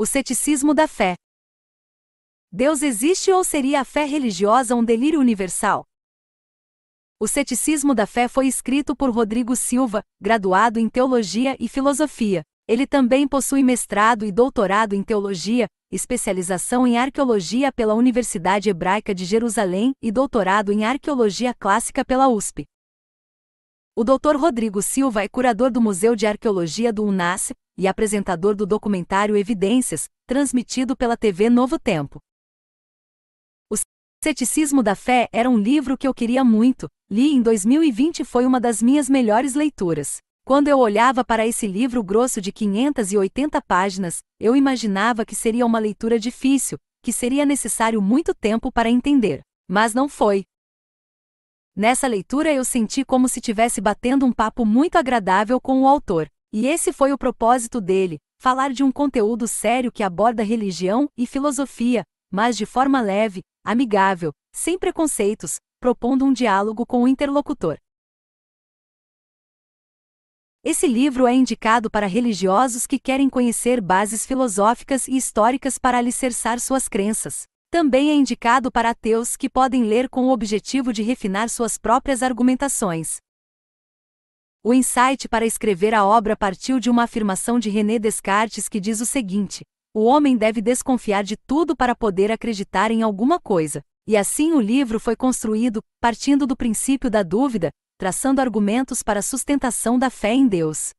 O ceticismo da fé. Deus existe ou seria a fé religiosa um delírio universal? O Ceticismo da Fé foi escrito por Rodrigo Silva, graduado em Teologia e Filosofia. Ele também possui mestrado e doutorado em Teologia, especialização em Arqueologia pela Universidade Hebraica de Jerusalém e doutorado em Arqueologia Clássica pela USP. O Dr. Rodrigo Silva é curador do Museu de Arqueologia do UNAS e apresentador do documentário Evidências, transmitido pela TV Novo Tempo. O Ceticismo da Fé era um livro que eu queria muito, li em 2020 e foi uma das minhas melhores leituras. Quando eu olhava para esse livro grosso de 580 páginas, eu imaginava que seria uma leitura difícil, que seria necessário muito tempo para entender. Mas não foi. Nessa leitura eu senti como se tivesse batendo um papo muito agradável com o autor. E esse foi o propósito dele: falar de um conteúdo sério que aborda religião e filosofia, mas de forma leve, amigável, sem preconceitos, propondo um diálogo com o interlocutor. Esse livro é indicado para religiosos que querem conhecer bases filosóficas e históricas para alicerçar suas crenças. Também é indicado para ateus que podem ler com o objetivo de refinar suas próprias argumentações. O insight para escrever a obra partiu de uma afirmação de René Descartes que diz o seguinte: o homem deve desconfiar de tudo para poder acreditar em alguma coisa. E assim o livro foi construído, partindo do princípio da dúvida, traçando argumentos para a sustentação da fé em Deus.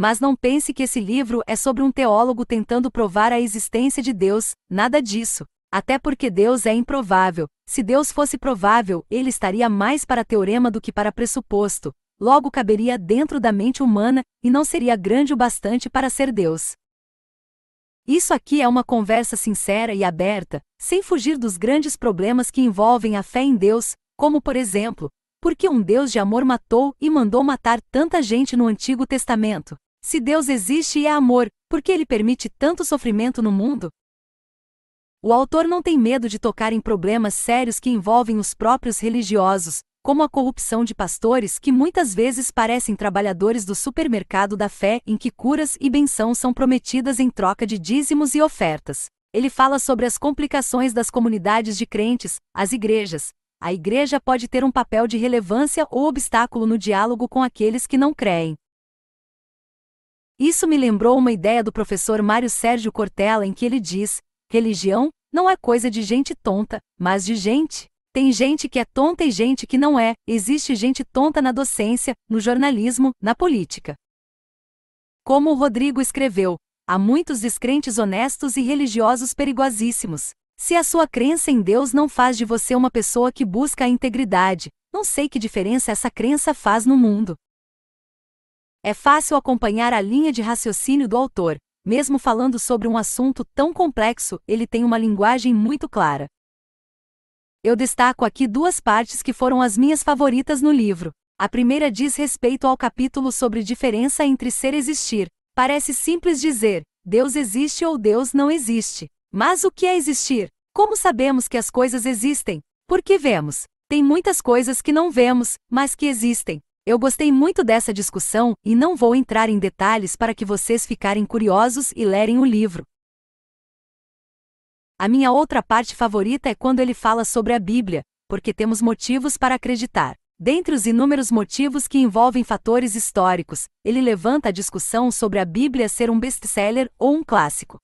Mas não pense que esse livro é sobre um teólogo tentando provar a existência de Deus, nada disso. Até porque Deus é improvável. Se Deus fosse provável, ele estaria mais para teorema do que para pressuposto. Logo caberia dentro da mente humana e não seria grande o bastante para ser Deus. Isso aqui é uma conversa sincera e aberta, sem fugir dos grandes problemas que envolvem a fé em Deus, como por exemplo, por que um Deus de amor matou e mandou matar tanta gente no Antigo Testamento? Se Deus existe e é amor, por que ele permite tanto sofrimento no mundo? O autor não tem medo de tocar em problemas sérios que envolvem os próprios religiosos, como a corrupção de pastores que muitas vezes parecem trabalhadores do supermercado da fé em que curas e benção são prometidas em troca de dízimos e ofertas. Ele fala sobre as complicações das comunidades de crentes, as igrejas. A igreja pode ter um papel de relevância ou obstáculo no diálogo com aqueles que não creem. Isso me lembrou uma ideia do professor Mário Sérgio Cortella em que ele diz: religião não é coisa de gente tonta, mas de gente. Tem gente que é tonta e gente que não é, existe gente tonta na docência, no jornalismo, na política. Como o Rodrigo escreveu, há muitos descrentes honestos e religiosos perigosíssimos. Se a sua crença em Deus não faz de você uma pessoa que busca a integridade, não sei que diferença essa crença faz no mundo. É fácil acompanhar a linha de raciocínio do autor, mesmo falando sobre um assunto tão complexo, ele tem uma linguagem muito clara. Eu destaco aqui duas partes que foram as minhas favoritas no livro. A primeira diz respeito ao capítulo sobre diferença entre ser e existir. Parece simples dizer, Deus existe ou Deus não existe. Mas o que é existir? Como sabemos que as coisas existem? Porque vemos. Tem muitas coisas que não vemos, mas que existem. Eu gostei muito dessa discussão e não vou entrar em detalhes para que vocês ficarem curiosos e lerem o livro. A minha outra parte favorita é quando ele fala sobre a Bíblia, porque temos motivos para acreditar. Dentre os inúmeros motivos que envolvem fatores históricos, ele levanta a discussão sobre a Bíblia ser um best-seller ou um clássico.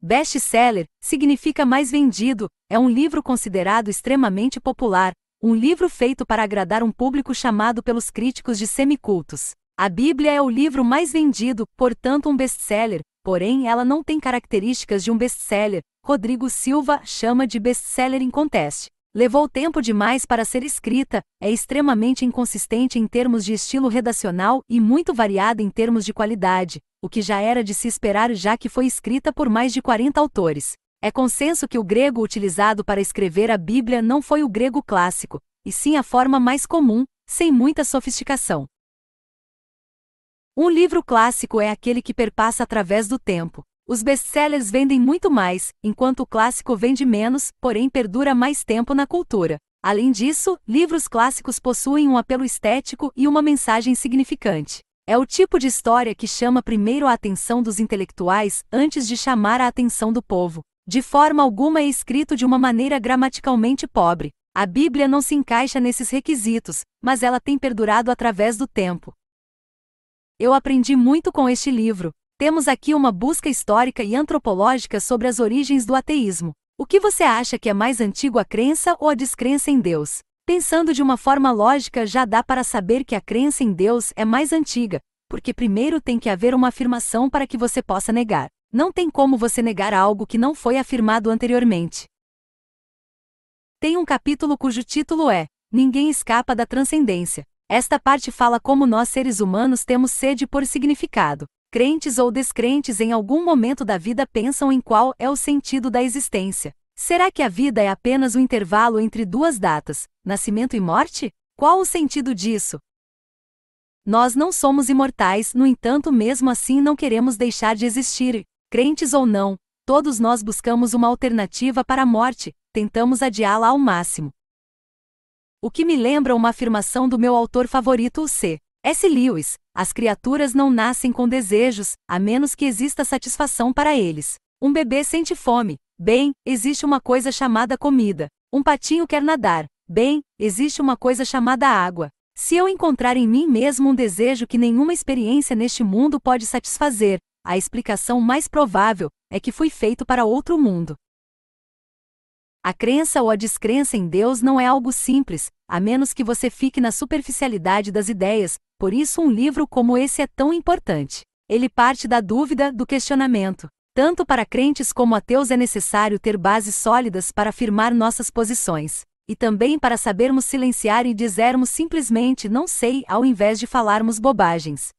Best-seller significa mais vendido, é um livro considerado extremamente popular, um livro feito para agradar um público chamado pelos críticos de semicultos. A Bíblia é o livro mais vendido, portanto, um best-seller, porém ela não tem características de um best-seller. Rodrigo Silva chama de best-seller em conteste. Levou tempo demais para ser escrita, é extremamente inconsistente em termos de estilo redacional e muito variada em termos de qualidade, o que já era de se esperar já que foi escrita por mais de 40 autores. É consenso que o grego utilizado para escrever a Bíblia não foi o grego clássico, e sim a forma mais comum, sem muita sofisticação. Um livro clássico é aquele que perpassa através do tempo. Os best-sellers vendem muito mais, enquanto o clássico vende menos, porém perdura mais tempo na cultura. Além disso, livros clássicos possuem um apelo estético e uma mensagem significante. É o tipo de história que chama primeiro a atenção dos intelectuais antes de chamar a atenção do povo. De forma alguma é escrito de uma maneira gramaticalmente pobre. A Bíblia não se encaixa nesses requisitos, mas ela tem perdurado através do tempo. Eu aprendi muito com este livro. Temos aqui uma busca histórica e antropológica sobre as origens do ateísmo. O que você acha que é mais antigo a crença ou a descrença em Deus? Pensando de uma forma lógica, já dá para saber que a crença em Deus é mais antiga, porque primeiro tem que haver uma afirmação para que você possa negar. Não tem como você negar algo que não foi afirmado anteriormente. Tem um capítulo cujo título é Ninguém escapa da transcendência. Esta parte fala como nós seres humanos temos sede por significado. Crentes ou descrentes em algum momento da vida pensam em qual é o sentido da existência. Será que a vida é apenas o um intervalo entre duas datas, nascimento e morte? Qual o sentido disso? Nós não somos imortais, no entanto, mesmo assim não queremos deixar de existir, Crentes ou não, todos nós buscamos uma alternativa para a morte, tentamos adiá-la ao máximo. O que me lembra uma afirmação do meu autor favorito, o C. S. Lewis: As criaturas não nascem com desejos, a menos que exista satisfação para eles. Um bebê sente fome. Bem, existe uma coisa chamada comida. Um patinho quer nadar. Bem, existe uma coisa chamada água. Se eu encontrar em mim mesmo um desejo que nenhuma experiência neste mundo pode satisfazer, a explicação mais provável é que foi feito para outro mundo. A crença ou a descrença em Deus não é algo simples, a menos que você fique na superficialidade das ideias, por isso um livro como esse é tão importante. Ele parte da dúvida, do questionamento. Tanto para crentes como ateus é necessário ter bases sólidas para afirmar nossas posições, e também para sabermos silenciar e dizermos simplesmente não sei ao invés de falarmos bobagens.